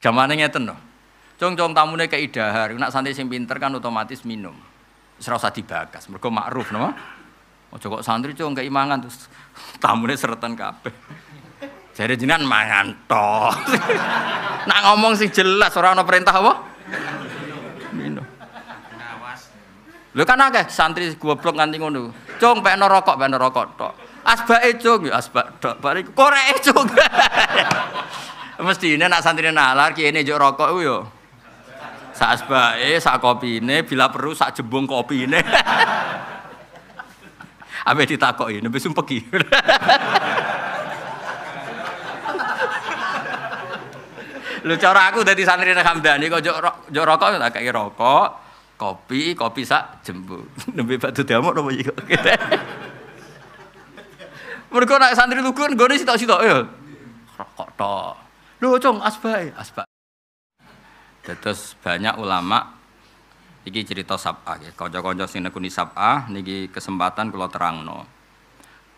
Gamane ngeten no. cong ke tamune hari nak santri sing pinter kan otomatis minum. Serasa dibagas mergo makruf no. Ojo kok santri cung mangan terus tamune seretan kabeh. Jadi jenengan mangan toh. nak ngomong sing jelas ora ana perintah apa? Minum. Lho kan akeh santri goblok nganti ngono. Cung pekno rokok, pekno rokok tok. Asbake cung, asbak tok. Bareng koreke cung. ini nak santri nalar kini njuk rokok uyo, yo. Sak asbake, sak ini, bila perlu sak jembung kopi Abe ditakoki, nembe sumpeki. Lho cara aku dari santri Nek Hamdani kok jok jok rokok tak kayak rokok, kopi, kopi sak jembung. Nembe batu damuk napa iki kok. Mergo nek santri lugu nggone sitok-sitok ya. Rokok tok. Lho cung asbae, ya? aspa. Terus banyak ulama iki cerita sab'ah ya. Kanca-kanca sing nekuni sab'ah niki kesempatan kula no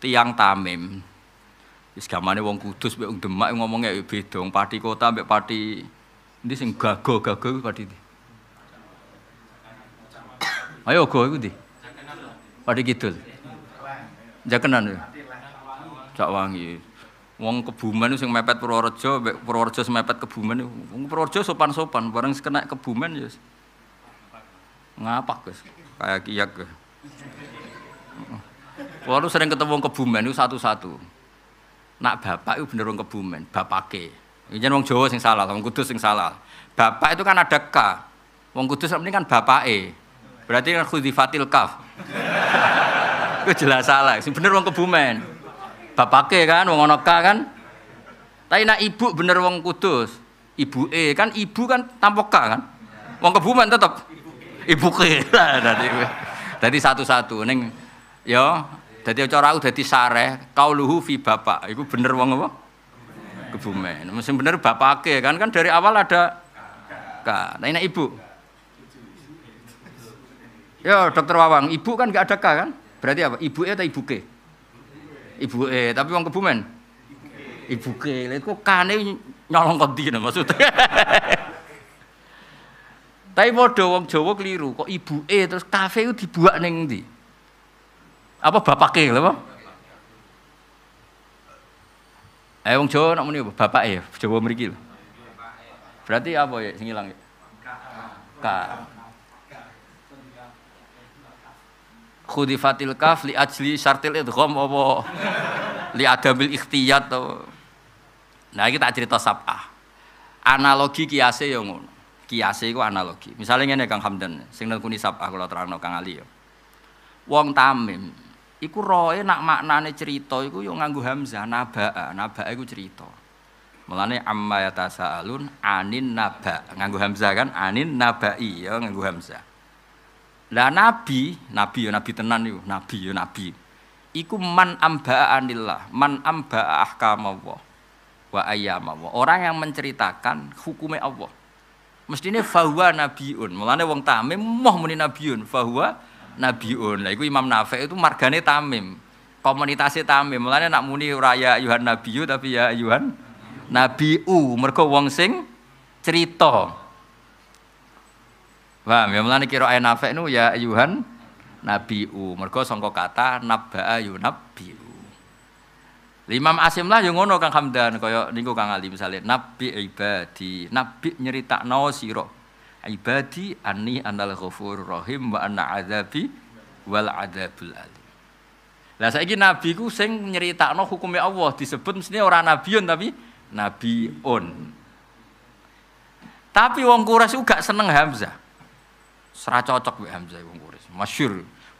Tiang Tamim wis wong Kudus mek wong Demak ngomongnya ya beda, wong pati kota mek pati ndi sing gago-gago padi pati. Ayo go iku di Pati kidul. Jakenan. Ya? Cak wangi. Wong kebumen sing mepet Purworejo, Purworejo sing mepet kebumen. Wong Purworejo sopan-sopan, bareng kena kebumen ya. Ngapak, Gus. Kayak kiyak. Kalau sering ketemu kebumen itu satu-satu. Nak bapak itu bener wong kebumen, bapake. Ini wong Jawa sing salah, wong Kudus sing salah. Bapak itu kan ada K. Wong Kudus ini kan bapake. Berarti kan khudifatil kaf. Itu jelas salah, sing bener wong kebumen. Bapak bapake kan wong ana kan. Tapi nak ibu bener wong kudus. Ibu e kan ibu kan tampok ka kan. Wong kebumen tetep. Ibu ke. Dadi dadi satu-satu ning ya dadi cara aku dadi sareh kauluhu fi bapak. ibu bener wong apa? Kebumen. Mesti bener bapak bapake kan kan dari awal ada ka. Nah, ini ibu. Ya, dokter Wawang, ibu kan gak ada ka kan? Berarti apa? Ibu e atau ibu ke? Ibu E tapi wong Kebumen ibuke. Lha kok kane nyolong kondi lho maksudnya. tapi padha wong Jawa keliru, kok Ibu E terus kafe itu dibuat ning ndi? Apa bapak lho apa? Eh wong Jawa nak muni bapak E, ya, Jawa mriki Berarti apa ya sing ilang ya? Ka. khudifatil kaf li ajli syartil idgham apa li adamil ikhtiyat to. nah iki tak cerita sabah analogi kiase yo ya ngono kiase iku analogi misalnya ngene Kang Hamdan sing kuni sabah kula terangno Kang Ali yo ya. wong tamim iku roe nak maknane cerita iku yo ya nganggo hamzah nabaa nabaa iku cerita Mulane amma yatasaalun anin naba. Nganggo hamzah kan anin nabai ya nganggo hamzah. Lah nabi, nabi ya nabi tenan yo, nabi ya nabi. Iku man amba anilah man amba'a Allah wa Allah. Orang yang menceritakan hukumnya Allah. Mestine fahuwa nabiun. Mulane wong tamim moh muni nabiun, fahuwa nabiun. Lah iku Imam Nafi itu margane tamim. Komunitasnya tamim. Mulane nak muni raya Yuhan nabiyu tapi ya Yuhan nabiu mergo wong sing cerita. Wah, ya mulane kira ayat nafek nu ya ayuhan nabiu. Mergo sangka kata nabaa U. Imam Asim lah yang ngono Kang Hamdan kaya niku Kang Ali misale nabi ibadi, nabi nyeritakno sira ibadi anni anal ghafur rahim wa anna azabi wal adzabul alim. Lah saiki nabi ku nyerita nyeritakno hukumnya Allah disebut mesti ora nabiun tapi nabiun. Tapi wong Quraisy uga seneng Hamzah. Serah cocok mbek Hamzah wong Quraisy. Masyur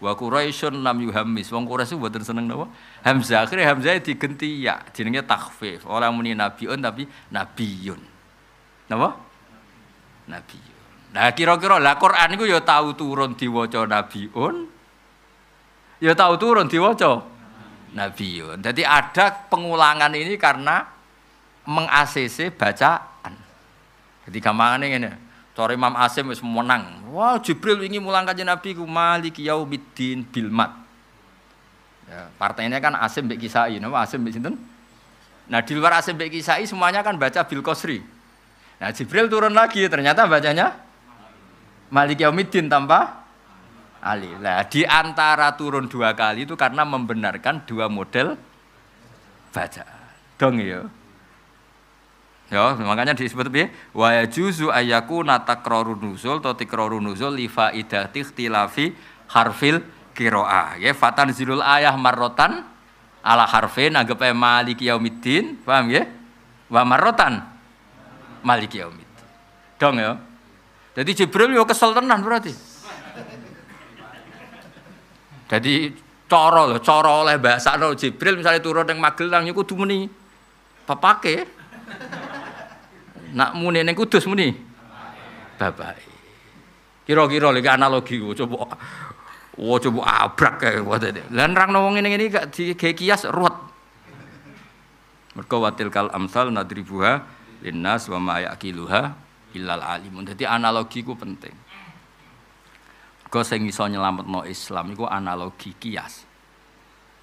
Wa Quraisyun lam yuhammis. Wong Quraisy mboten seneng napa? Hamzah. akhirnya Hamzah digenti ya jenenge takhfif. Ora muni nabiun tapi nabiyun. Napa? Nabiyun. Nah kira-kira lah Quran iku ya tau turun diwaca nabiun. Ya tau turun diwaca nabiun. Jadi ada pengulangan ini karena meng bacaan. Jadi gampangane ngene. Cara Imam Asim wis menang. Wah, Jibril wingi mulang kanjeng Nabi ku Malik yaumiddin bilmat. Ya, partainya kan Asim mbek Kisai, know, Asim mbek sinten? Nah, di luar Asim mbek Kisai semuanya kan baca Bil Qasri. Nah, Jibril turun lagi, ternyata bacanya Malik Yaumiddin tanpa Ali. Lah, di antara turun dua kali itu karena membenarkan dua model baca. Dong ya. Ya, makanya disebut piye? Wa yajuzu nata natakrarun nuzul atau tikrarun nuzul li faidati ikhtilafi harfil qiraah. Ya, fatan zilul ayah marrotan ala harfin anggap ae maliki yaumiddin, paham ya? Wa marrotan maliki yaumiddin. Dong ya. Jadi Jibril yo ya kesel tenan berarti. Jadi coro lho, coro oleh bahasa Jibril misalnya turun yang Magelang ya kudu muni pepake. Nak muni neng kudus muni. Bapak. Kira-kira lagi analogi coba wo coba abrak kayak gue tadi. Dan orang ngomong ini ini gak di kias ruwet. Mereka watil kal amsal nadribuha linnas wa ma'ayakiluha illal alimun. Jadi analogi ku penting. sengi sing nyelamat no Islam gue analogi kias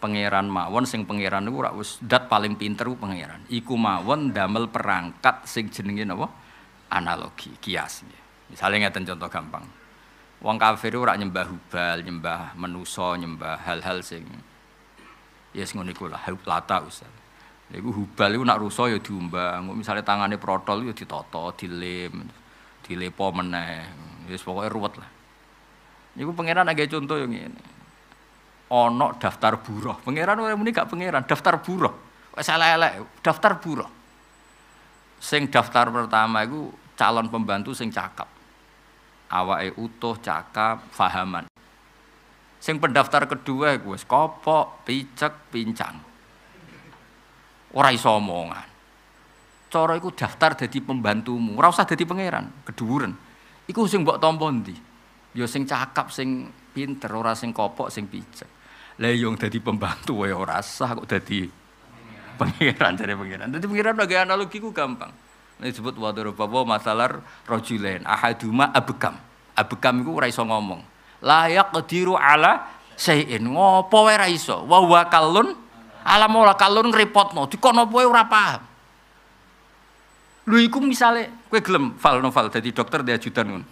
pangeran mawon sing pangeran niku ora wis dat paling pinter ku pangeran. Iku mawon damel perangkat sing jenenge napa? Analogi, kias. Misalnya ngeten contoh gampang. Wong kafir ora nyembah hubal, nyembah manusa nyembah hal-hal sing ya yes, ngono iku lah, lata usah niku hubal iku nak rusak ya diumbang. Misalnya tangane protol ya ditoto, dilem, dilepo meneh. Ya wis yes, pokoke ruwet lah. niku pangeran agak contoh yang ini. Onok daftar buruh. Pangeran orang muni gak pangeran, daftar buruh. Salah elek daftar buruh. Sing daftar pertama iku calon pembantu sing cakap. Awake utuh, cakap, fahaman. Sing pendaftar kedua iku wis kopok, picek, pincang. Ora iso omongan. Cara iku daftar jadi pembantumu, ora usah dadi pangeran, keduren. Iku sing mbok tampa ndi? Ya sing cakap, sing pinter, ora sing kopok, sing picek. Lah yang jadi pembantu wae ora sah kok jadi pangeran dari pangeran. Jadi pangeran lagi analogiku gampang. Ini disebut bawa masalah rojulen ahaduma abekam. Abekam itu ora iso ngomong. Layak kediru ala sayin ngopo wae ora iso. Wa wakalun ala mola kalun repotno dikono wae ora paham. Lu iku misale kowe gelem fal fal dadi dokter dia ajudan ngono.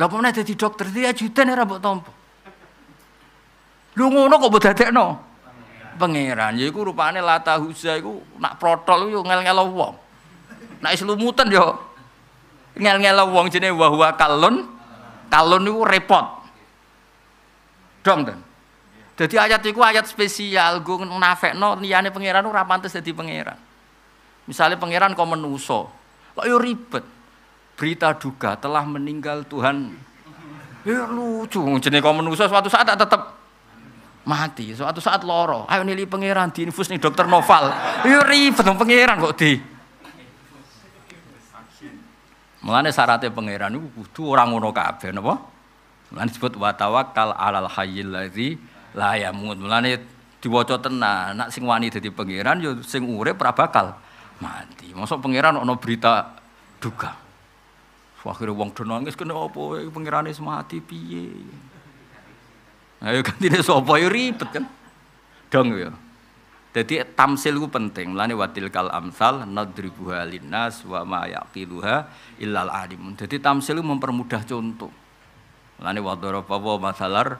Lah pomene dadi dokter dia ajudan ora mbok tompo Lu ngono kok mbok no? Pangeran. Ya iku rupane lata husa iku nak protol yo ngel ngel wong. Nak islumutan yo ngel ngel wong jenenge wahwa kalun. Kalun niku repot. Dong, dan, Jadi ayat itu ayat spesial, gue nafekno niane pangeran ora tes jadi pangeran. Misalnya pangeran kau menuso, lo yo ribet. Berita duga telah meninggal Tuhan. Ya lucu, jenis kau menuso suatu saat tetap mati. Suatu saat loro, ayo nili pangeran diinfus nih dokter Noval. Yo iya, ribet dong pangeran kok di. mengenai syaratnya pangeran itu kudu orang ngono kabeh napa? mengenai disebut watawa kal alal hayyil lagi la yamut. Mulane diwaca tenan, nak sing wani dadi pangeran yo ya sing urip ora mati. masuk pangeran ono berita duka. Akhirnya wong do nangis kena apa Pengirannya mati piye. Ayo gantine so ya ribet kan. Dong ya. Jadi tamsil ku penting. Lani watil kal amsal nadribuha linnas wa ma yaqiluha illal alimun. Jadi tamsil mempermudah contoh. Lani wadoro wa masalar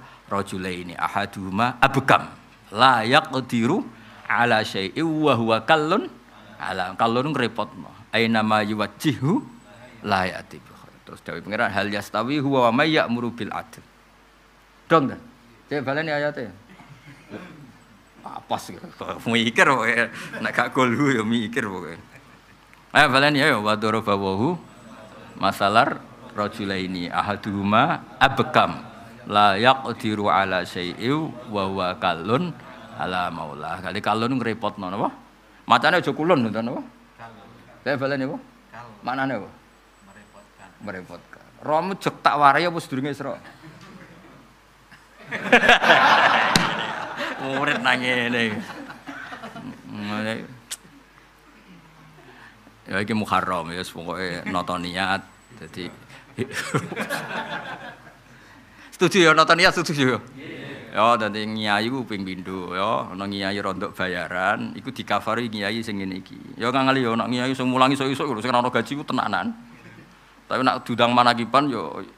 ini ahaduma abekam layak yaqdiru ala syai'in wa huwa kallun ala kallun repotno. Aina ma cihu layak ya'ti Terus dawuh pengiran hal yastawi huwa wa may murubil Dong kan? Cek balen ya ayatnya. Apa sih? Mikir pokoknya. Nak gak golhu ya mikir pokoknya. Ayo balen ya ya. Wadorobawahu masalar rojula ini ahaduhuma abekam layak diru ala sayiu wawa kalun ala maulah kali kalun ngerepot nono apa matanya aja kulon nono apa saya balen ya mana nih merepotkan merepotkan romu cek tak warai apa sedurungnya serok Murid nanya ngene. Ya iki Muharram ya pokoke nata niat. jadi Setuju ya nata niat setuju ya. Iya. Ya dadi ngiayu ping pindho ya ana ngiyai rondok bayaran iku dikafari ngiyai sing ngene iki. Ya ngali ya ana ngiyai sing mulang iso-iso sing gaji ku tenanan. Tapi nak dudang kipan, yo ya,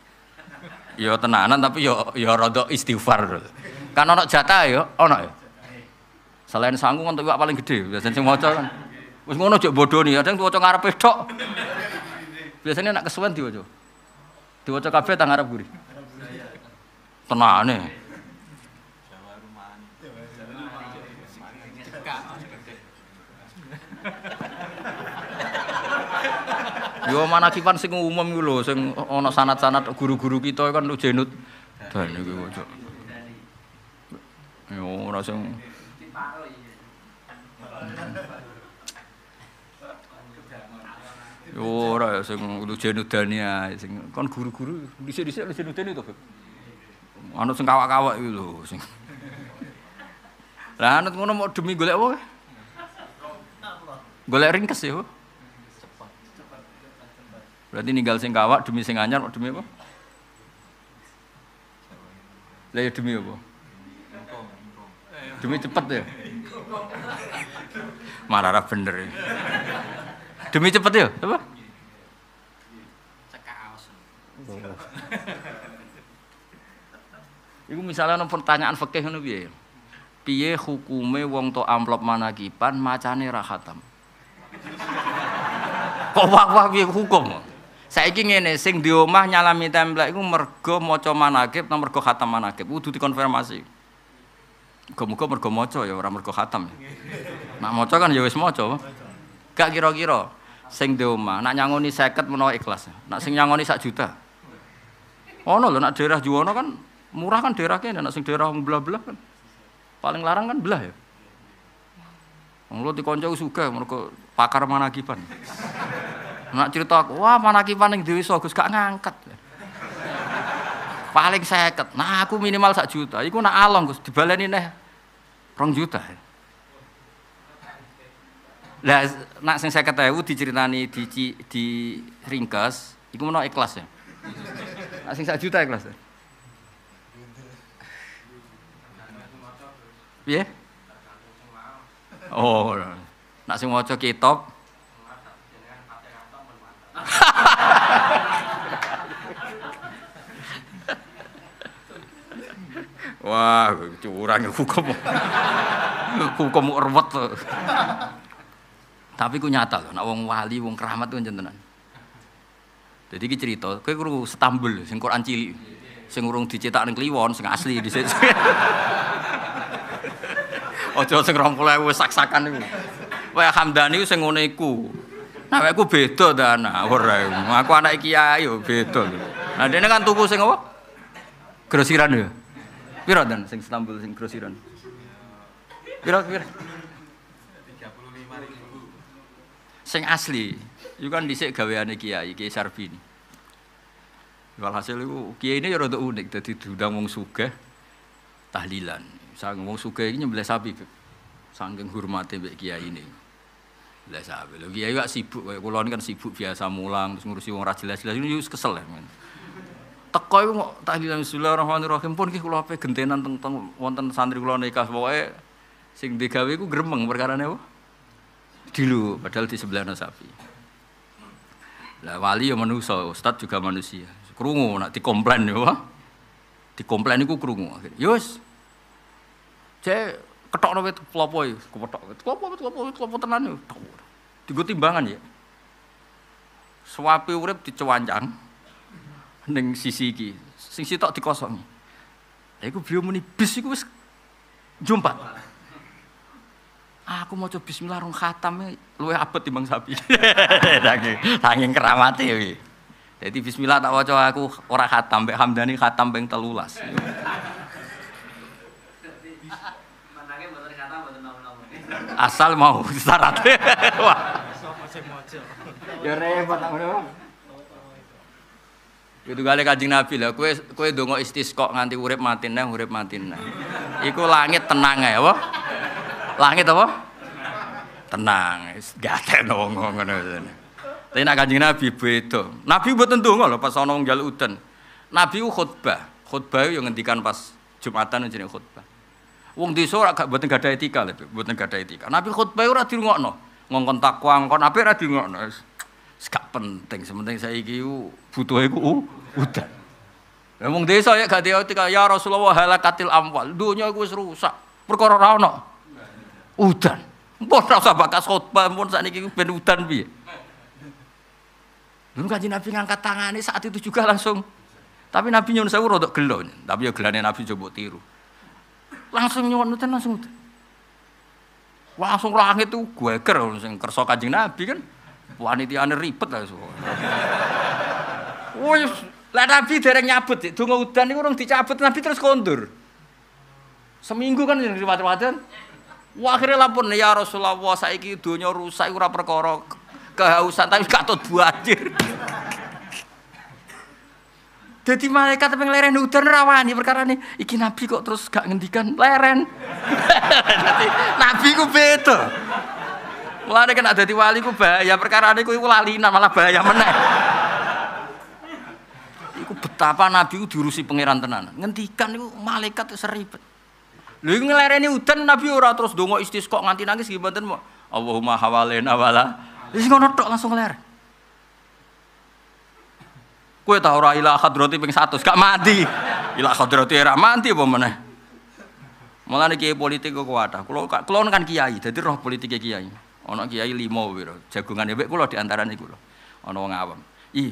yo tenanan tapi yo yo rada istighfar. Kan ana jatah yo, ana yo. Selain sanggung untuk kan paling gede, biasanya sing maca kan. Wis ngono jek bodoni, kadang diwaca ngarepe tok. Biasanya nak kesuwen diwaca. Diwaca kabeh tang ngarep guri. Tenane. Yo mana kipan sing umum gitu, sing ono sanat-sanat guru-guru kita kan jenut dan iku ojo. Yo ora sing Yo ora sing jenut dania sing kon guru-guru dhisik-dhisik jenut dene to, Anu sing kawak-kawak iku lho sing. Lah anut ngono mau demi golek apa? Golek ringkes ya. Berarti ninggal sing kawak demi sing anyar demi apa? Lah ya demi apa? Demi cepet ya. Marah bener. Ya. Demi cepet ya, apa? Iku misalnya nomor pertanyaan fakih ngono piye? Piye hukume wong to amplop mana macane ra khatam? Kok wah-wah piye hukum? Saiki ngene sing di omah nyalami templek iku mergo maca manakib ta mergo khatam manakib. Kudu dikonfirmasi. Muga-muga mergo maca ya ora mergo khatam. Ya. Nak maca kan ya wis maca. Gak kira-kira sing di omah nak nyangoni 50 menawa ikhlas. Nak sing nyangoni sak juta. Ono lho nak daerah Juwono kan murah kan daerah kene nak sing daerah belah-belah kan. Paling larang kan belah ya. Wong lo dikonco sugih mergo pakar manakiban. Nak cerita aku, wah mana kipan yang dewi sogus gak ngangkat. Paling seket. Nah aku minimal sak juta. Iku nak along gus dibaleni nih rong juta. Lah nak sing seket ewu diceritani di di, di ringkas. Iku mau ikhlas ya. Nak sing sak juta ikhlas. ya, Yeah? Oh. Nak sing maca kitab Wah, curang ya, hukum. hukum urwet Tapi ku nyata loh, nak wong wali, wong keramat tuh jentenan. Jadi ki cerita, kowe kudu setambel sing Quran cilik. Sing urung dicetak ning Kliwon, sing asli dhisik. Aja sing 20.000 sak-sakan niku. Wae Hamdani sing ngene iku. Nah, aku beda ta anak ora. Aku anak kiai yo beda. Nah, dene kan tuku sing apa? Grosiran yo. Ya? Piro dan sing Istanbul sing grosiran? Piro piro? 35.000. Sing asli. Iku kan dhisik gaweane kiai, Kiai Sarbini. Walhasil iku kiai ini ya rada unik dadi diundang wong sugih tahlilan. Sang wong sugih iki nyembelih sapi. Saking hormate mbek kiai ini. Lah sapi. lho kiai kok sibuk kaya kula kan sibuk biasa mulang terus ngurusi wong ra jelas-jelas ini kesel ya teko iku kok tahlilan bismillahirrahmanirrahim pun iki kula ape gentenan teng teng wonten santri kula nikah pokoke sing digawe iku gremeng perkara apa? Dilu padahal di sebelah sapi. Lah wali ya manusia, ustaz juga manusia. Krungu nak dikomplain ya apa? Dikomplain iku krungu akhir. Yus. Ya Cek ketok wit itu iki, ya, kepethok wit. Klopo wit klopo wit tenan yo. Ya. Digo timbangan ya. Suwapi urip dicewancang. Neng sisi iki. Sing sitok dikosongi. Lha iku beliau muni bis iku wis jumpa. Aku mau coba bismillah rong khatam e, luwe abet timbang sapi. Saking saking keramate kuwi. E. Jadi bismillah tak waca aku ora khatam, bae, Hamdani khatam ping telulas. Asal mau syarat. Wah. Ya repot tak ngono. Itu kali kajing Nabi lah, kue kue dongo istisqo nganti urip mati neng, urip mati neng. Iku langit tenang ya, apa? Langit apa? Tenang, gak ada ngono Tapi nak kajing Nabi beda. Nabi buat tentu nggak loh pas orang nggak udan. Nabi u khutbah, khutbah yang ngendikan pas jumatan jenis khutbah. Wong di sore gak buat gadah etika lebih, buat gadah etika. Nabi khutbah rajin ngono, Ngongkon takwa, ngongkon apa rajin ngono. Gak penting, sementing saya iki butuh iku udan. Ya wong desa ya gak tika ya Rasulullah halakatil amwal. dunia iku wis rusak. Perkara ra ono. Udan. Mbon ra usah bakas khotbah mun sakniki ben udan bi. Belum kaji Nabi ngangkat tangannya saat itu juga langsung. Tapi Nabi nyuwun saya urut gelo. Tapi ya gelane Nabi coba tiru. Langsung nyuwun udan langsung udan. Langsung langit tuh gue ker, langsung kerso kaji Nabi kan. Wanitiane ribet lah semua. Wah, lah Nabi dereng nyabut, tunggu udan niku orang dicabut Nabi terus kondur. Seminggu kan yang diwat-waten. Wah akhirnya lapor ya Rasulullah saiki donya rusak ora perkara kehausan tapi gak tot buajir. Jadi malaikat pengen leren udan rawani perkara ini. Iki Nabi kok terus gak ngendikan leren. Nabi ku betul. Mulane kena dadi wali ku bahaya, perkara niku iku lalinan malah bahaya meneh. iku betapa nabi diurusi pangeran tenan. Ngentikan itu malaikat itu seribet. Lho iku ini hutan nabi ora terus donga istisqa nganti nangis nggih mboten maha Allahumma hawalena wala. Wis ngono tok langsung ngelar. Kue tau ora ilah hadrati ping 100 gak mati. Ilah hadrati ora mati apa meneh. Mulane kiai politik kok kuwatah. Kulo kan kiai, dadi roh politik kiai. Ono kiai limo wiro, jagungan ebek kulo antara niku kulo. Ono wong awam. Ih,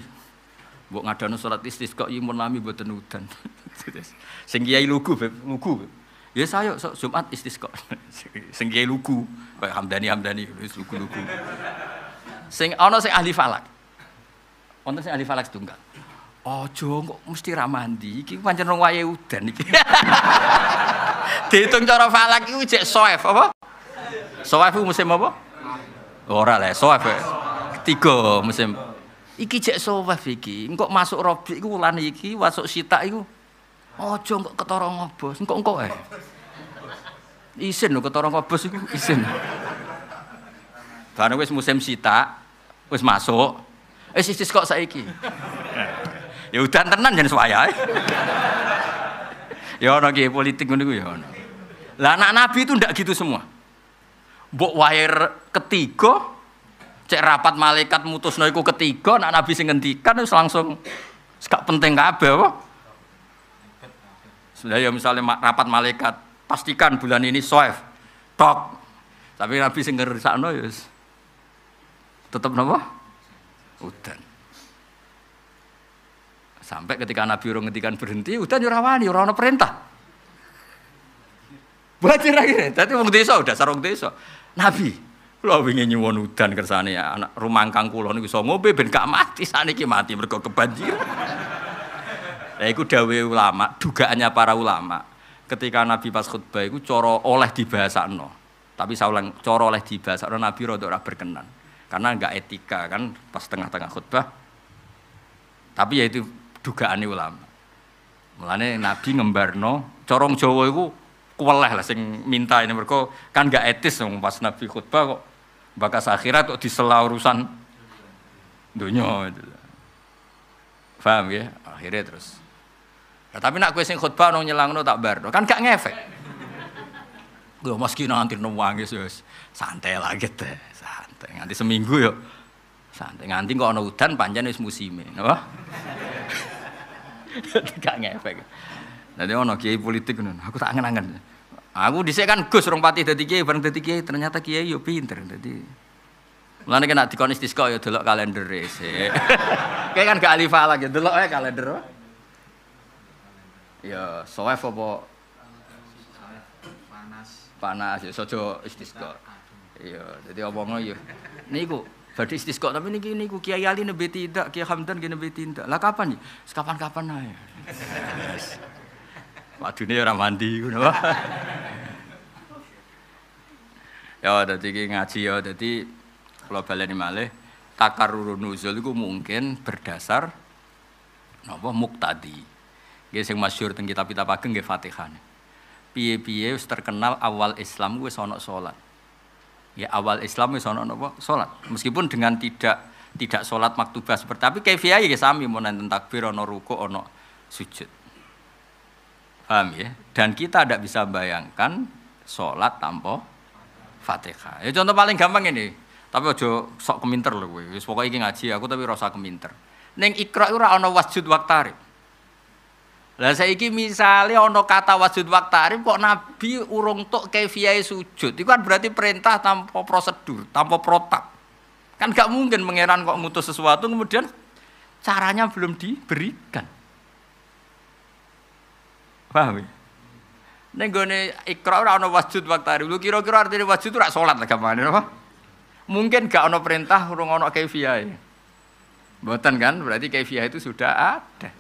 buat ngadanu sholat istisqa iya mun lami buat tenudan. Sing kiai lugu, beb, lugu. Beb. Ya saya so, Jumat istisqa. Sing kiai lugu, kayak Hamdani Hamdani lugu-lugu. Sing ono sing ahli falak. Wonten sing ahli falak setunggal. Ojo kok mesti ra mandi, iki pancen rong wayahe udan iki. Dihitung cara falak iki cek soef apa? Soef musim apa? Ora lah, soaf. Tiga musim. Iki cek soaf iki. Engkau masuk Robi iku wulan iki, masuk Sita iku. oh engkok ketorong ngobos, Engkau engkau eh. Isin lo ketorong ngobos iku, isin. Karena wes musim Sita, wes masuk. eh isis kok saiki. ya udah tenan jangan suwaya. ya ono ki politik ngono iku ya ono. Lah anak nabi itu ndak gitu semua buk wire ketiga cek rapat malaikat mutus noiku ketiga nak nabi sing ngendikan langsung gak penting kabeh apa? Sudah ya misalnya rapat malaikat pastikan bulan ini soif tok tapi nabi sing ngersakno ya tetep nopo udan sampai ketika nabi urung ngendikan berhenti udan jurawani, ya rawani ora perintah Buat cerai, kira tadi wong desa udah sarung desa. Nabi, kula wingi nyuwun udan kersane ya anak rumangkang kula niku iso ngombe ben gak mati saniki mati mergo kebanjiran. Lah iku dawe ulama, dugaannya para ulama. Ketika Nabi pas khutbah itu coro oleh no, Tapi ulang coro oleh dibahasakno Nabi rada ora berkenan. Karena enggak etika kan pas tengah-tengah khutbah. Tapi ya itu dugaane ulama. Mulane Nabi ngembarno corong Jawa itu kuwelah lah sing minta ini mereka kan gak etis dong pas Nabi khutbah kok bakas akhirat kok disela urusan dunia itu Paham ya? Akhirnya terus. ya, tapi nak kue sing khutbah nong nyelang no tak berdo kan gak ngefek. Gue meski nanti nong angis sus santai lah gitu, santai nanti seminggu yuk, Santai nganti kok ono udan panjang musim ini napa? gak ngefek. Jadi ono kiai politik nun, aku tak angen-angen. Aku dhisik kan Gus rong pati dari kiai bareng dari kiai ternyata kiai yo pinter Jadi Mulane kena dikonis disko yo delok kalender e, sik. Kayak kan gak alifah lagi delok ya kalender. Ya soef apa panas. Panas ya sojo istisqa. Iya, jadi omongno yo niku badhe istisqa tapi niki niku Kiai Ali nembe tidak, Kiai Hamdan nggih Lakapan tidak. Lah kapan ya? Sekapan-kapan ae ini orang mandi gitu ya jadi ini ngaji ya dadi kula baleni takar takarrurun nuzul itu mungkin berdasar napa muktadi. Ini yang masyur di kitab-kitab ageng nggih Fatihah. piye pie wis terkenal awal Islam wis sonok solat, Ya awal Islam itu sonok napa solat, Meskipun dengan tidak tidak sholat maktubah seperti tapi via ya sami mau nanti takbir ono ruko ono sujud. Paham ya? Dan kita tidak bisa bayangkan sholat tanpa Fatihah. Ya contoh paling gampang ini. Tapi ojo sok keminter loh. gue. Wis pokoke iki ngaji aku tapi rasa keminter. Neng Iqra ora ana wasjud waktari. Lah saiki misalnya ono kata wasjud waktari kok Nabi urung tok kefiyae sujud. Itu kan berarti perintah tanpa prosedur, tanpa protap. Kan gak mungkin pangeran kok ngutus sesuatu kemudian caranya belum diberikan. Paham? Ya? Ning gue ikhra ora ana wajud waktu Lu kira-kira wajud itu rak salat lah gamane apa? Mungkin gak ono perintah urung ana ya. buatan kan? Berarti kaifiah itu sudah ada.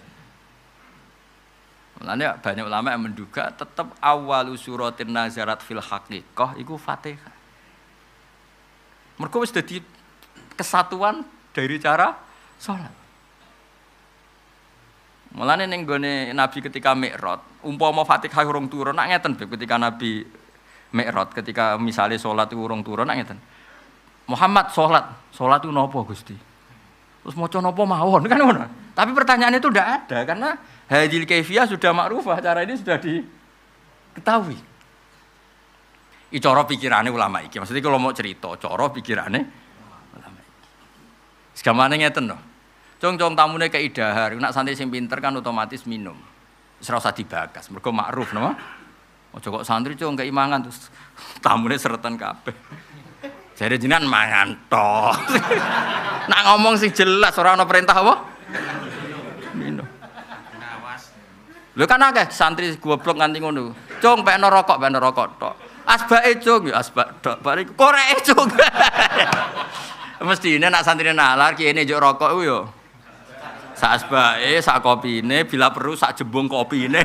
Mulanya banyak ulama yang menduga tetap awal suratin nazarat fil haqiqah itu Fatihah. Mereka sudah di kesatuan dari cara sholat. Mulane ning gone Nabi ketika Mi'raj, umpama Fatihah urung turun nak ngeten Beb ketika Nabi Mi'raj ketika misalnya salat urung turun nak ngeten. Muhammad salat, salat itu nopo Gusti? Terus maca nopo mawon kan ngono. Tapi pertanyaan itu tidak ada karena hadil kaifiyah sudah makrufah, cara ini sudah diketahui. I cara pikirane ulama iki. Maksudnya kalau mau cerita, cara pikirane ulama iki. Segamane ngeten loh. No? Cong-cong tamune keidahar, nak santri sing pinter kan otomatis minum. Serau usah dibagas, mergo makruf nama Aja kok santri cong keimangan terus tamune seretan kape Jadi jinan mangan toh. nak ngomong sing jelas orang nopo perintah apa? Minum. lu kan akeh santri goblok nganti ngono. Cung pekno rokok, pekno rokok tok. Asbake cong ya asbak balik Bareng cong mesti ini nak santri nalar kini njuk rokok ku yo. Ya. Sak asbae, sak kopine, bila perlu sak jembung kopine.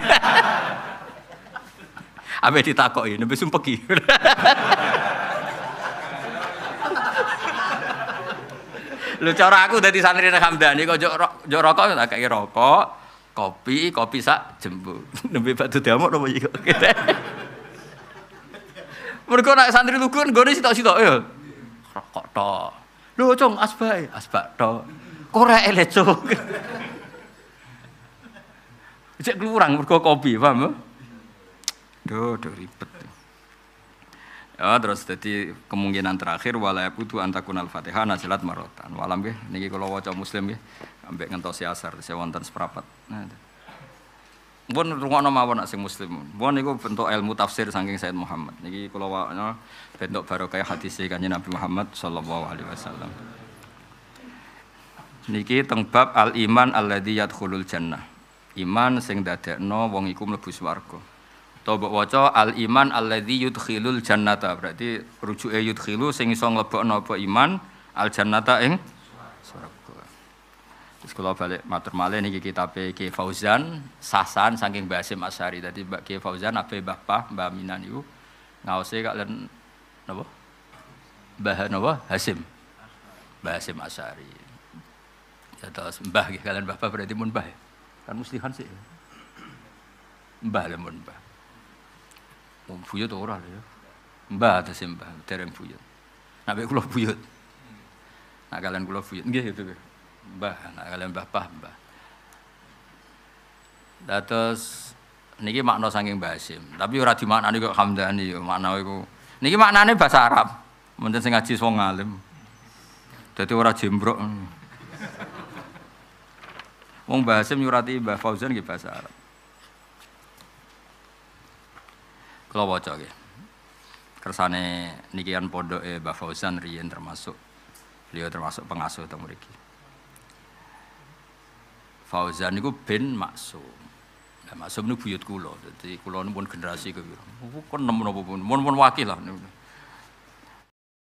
Abe ditakoki, nembe sumpeki. Lu cara aku dari santri Nek Hamdani kok jok jok rokok tak kayak rokok, kopi, kopi sak jembung. Nembe batu damok nopo iki kok. Mergo nek santri lugu nggone sitok-sitok ya. Rokok tok. Lho, Cung, asbae, asbak tok. Korea elek eh, cuk. Cek kurang mergo kopi, paham? Ya? Duh, duh ribet. Ya, terus jadi kemungkinan terakhir wala yabudu antakun al-fatihah nasilat marotan. Walam ya, niki kalau wajah muslim nggih ambek ngentosi asar saya wonten seprapat. Nah, pun rungokno mawon nak sing muslim. Pun niku bentuk ilmu tafsir saking Said Muhammad. Niki kalau wajah bentuk barokah hadisi kanji Nabi Muhammad sallallahu alaihi wasallam. Niki teng bab al iman al ladiyat khulul jannah. Iman sing dadekno wong iku mlebu swarga. Atau al waca al iman alladzi yudkhilul jannata. Berarti rujuke yudkhilu sing iso mlebokno apa iman al jannata ing swarga. Terus kalau balik matur malih niki kitab Ki Fauzan Sasan saking Mbah Asim Asyari. Dadi Mbak Ki Fauzan ape Bapak Mbak Minan iku ngaose kalian napa? Mbah napa? Hasim. Mbah Hasim Asyari. Ya mbah ya. kalian bapak berarti mun mbah ya. Kan muslihan sih. Mbah lah mun mbah. Wong buyut orang ya. Mbah atase mbah tereng buyut. Nak mek kula buyut. Nak kalian kulo buyut gitu itu. Mbah, nak kalian bapak mbah. Datos niki makna saking Mbah sim Tapi ora dimaknani kok Hamdani yo makna iku. Niki maknane bahasa Arab. mungkin sing ngaji wong alim. Dadi ora jembrok. Wong Mbah Hasim nyurati Mbah Fauzan nggih bahasa Arab. Kula waca nggih. Kersane nikian eh Mbah Fauzan riyen termasuk beliau termasuk pengasuh temu mriki. Fauzan niku bin Maksum. Nah, Maksum niku buyut kula. Dadi kula pun generasi kepiro. Pun nemu napa pun, mun pun wakil lah. Niku.